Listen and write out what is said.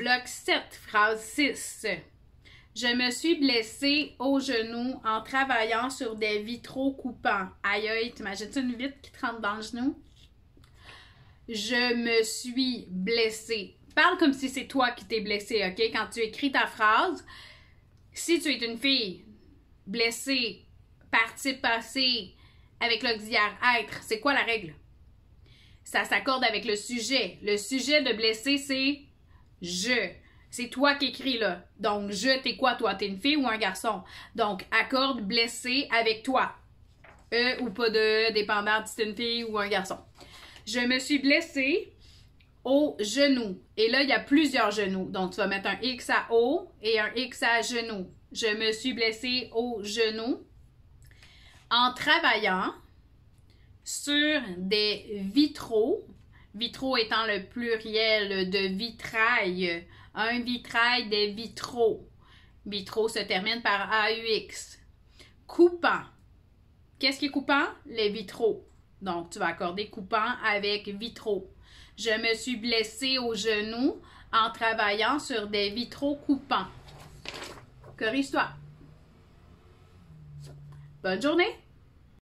Bloc 7, phrase 6. Je me suis blessée au genou en travaillant sur des vitraux coupants. Aïe aïe, t'imagines-tu une vitre qui te rentre dans le genou? Je me suis blessée. Parle comme si c'est toi qui t'es blessée, OK? Quand tu écris ta phrase, si tu es une fille blessée, partie passée, avec l'auxiliaire être, c'est quoi la règle? Ça s'accorde avec le sujet. Le sujet de blessé, c'est je. C'est toi qui écris là. Donc, je, t'es quoi toi? T'es une fille ou un garçon? Donc, accorde blessé avec toi. E ou pas de, dépendant si t'es une fille ou un garçon. Je me suis blessée au genou. Et là, il y a plusieurs genoux. Donc, tu vas mettre un X à haut et un X à genou. Je me suis blessée au genou en travaillant sur des vitraux Vitraux étant le pluriel de vitrail. Un vitrail des vitraux. Vitraux se termine par AUX. Coupant. Qu'est-ce qui est coupant? Les vitraux. Donc, tu vas accorder coupant avec vitraux. Je me suis blessée au genou en travaillant sur des vitraux coupants. Corrige-toi. Bonne journée!